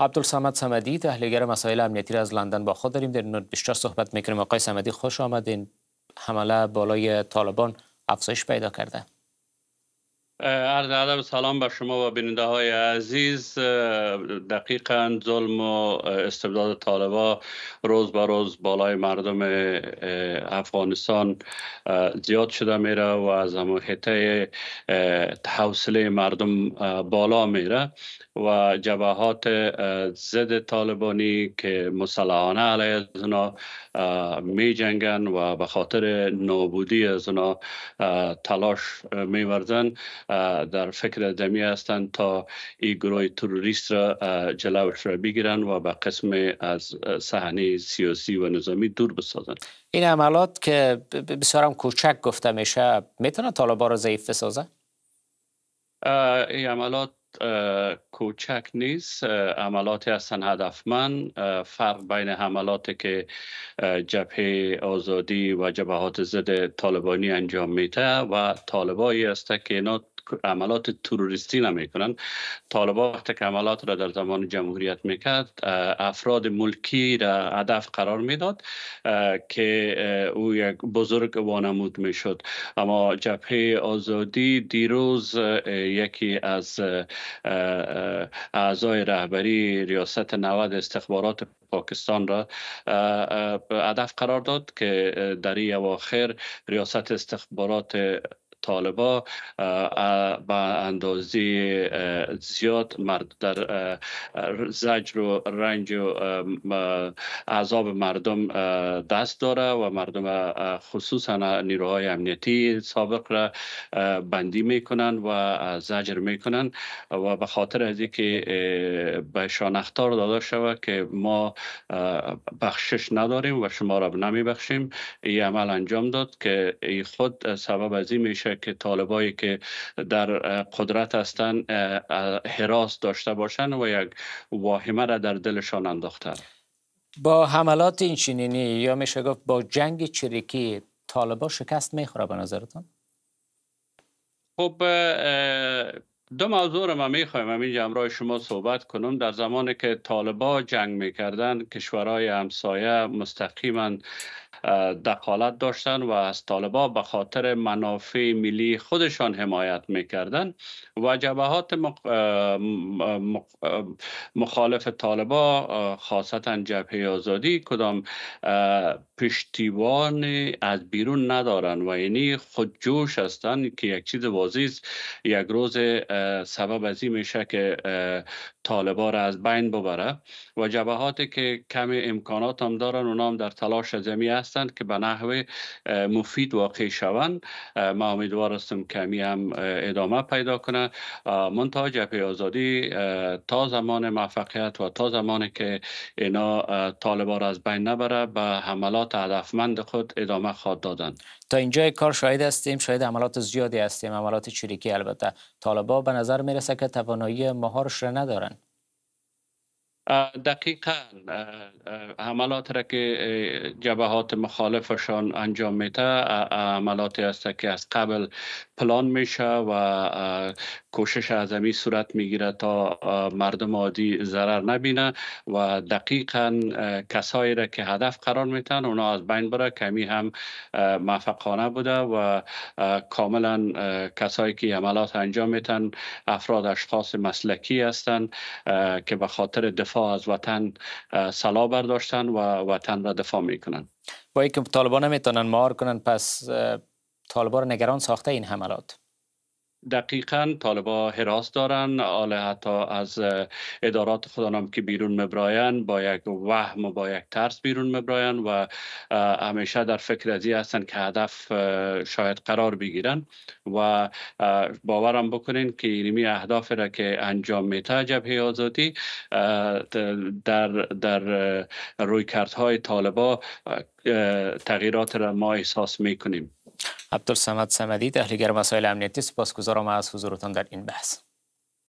عبدالسامد سمدی تحلیلگر مسائل امنیتی را از لندن با خود داریم در بیشتر صحبت میکنیم آقای سمدی خوش آمدین حمله بالای طالبان افزایش پیدا کرده عرض ادب سلام به شما و بیننده های عزیز دقیقا ظلم و استبداد طالبا روز به روز بالای مردم افغانستان زیاد شده میره و از همه مردم بالا میره و جبهات ضد طالبانی که مسلحانه علیه از اونا می جنگن و به خاطر نابودی از اونا تلاش می در فکر دمی هستند تا این گروه تروریست را جلوش را بگیرند و به قسم از صحنه سیاسی و نظامی دور بسازند این عملات که بسیارم کوچک گفته میشه میتونه طالبا را ضعیف بسازه این عملات کوچک نیست عملات هستن هدفمند فرق بین حملاتی که جبهه آزادی و جبهات ضد طالبانی انجام میته و طالبایی است که اینا عملات تروریستی نمیکنن طالبا وقتی که عملات را در زمان جمهوریت میکرد افراد ملکی را هدف قرار میداد که او یک بزرگ وانمود میشد اما جبهه آزادی دیروز یکی از اعضای رهبری ریاست نود استخبارات پاکستان را هدف قرار داد که در این اواخر ریاست استخبارات طالبا به اندازه زیاد مرد در زجر و رنج و عذاب مردم دست داره و مردم خصوصا نیروهای امنیتی سابق را بندی میکنن و زجر میکنن و به خاطر از اینکه به شانختار داده شود که ما بخشش نداریم و شما را نمی بخشیم این عمل انجام داد که ای خود سبب از این میشه که طالبایی که در قدرت هستن حراس داشته باشند و یک واهمه را در دلشان انداخته با حملات این چنینی یا میشه گفت با جنگ چریکی طالبا شکست میخوره به نظرتان؟ خب دو موضوع رو من میخوایم همینجا همراه شما صحبت کنم در زمانی که طالبا جنگ میکردن کشورهای همسایه مستقیما دخالت داشتن و از طالبا به خاطر منافع ملی خودشان حمایت میکردن و جبهات مخالف طالبا خاصتا جبهه آزادی کدام پشتیبان از بیرون ندارن و یعنی خودجوش هستند که یک چیز واضح یک روز سبب از این میشه که طالبا را از بین ببره و جبهاتی که کم امکانات هم دارن اونا هم در تلاش زمی هستند که به نحو مفید واقع شوند ما امیدوار هستم کمی هم ادامه پیدا کنه منتها جبهه آزادی تا زمان موفقیت و تا زمانی که اینا طالبا را از بین نبره به حملات هدفمند خود ادامه خواهد دادن تا اینجا کار شاهد هستیم شاید عملات زیادی هستیم عملات چریکی البته طالبا به نظر میرسه که توانایی مهارش را ندارند دقیقا حملات را که جبهات مخالفشان انجام میده عملاتی است که از قبل پلان میشه و کوشش امی صورت میگیره تا مردم عادی ضرر نبینه و دقیقا کسایی را که هدف قرار میتن اونا از بین بره کمی هم موفقانه بوده و کاملا کسایی که حملات انجام میتن افراد اشخاص مسلکی هستند که به خاطر دفاع از وطن سلا برداشتن و وطن را دفاع میکنن با اینکه طالبان نمیتونن مار کنن پس طالبان نگران ساخته این حملات دقیقا طالبا حراس دارن آل حتی از ادارات خودان که بیرون مبراین با یک وهم و با یک ترس بیرون مبراین و همیشه در فکر ازی هستن که هدف شاید قرار بگیرن و باورم بکنین که اینمی اهداف را که انجام میته جبهه آزادی در, در روی کردهای طالبا تغییرات را ما احساس میکنیم عبدالسمد سمدی تحلیلگر مسائل امنیتی سپاسگزارم از حضورتان در این بحث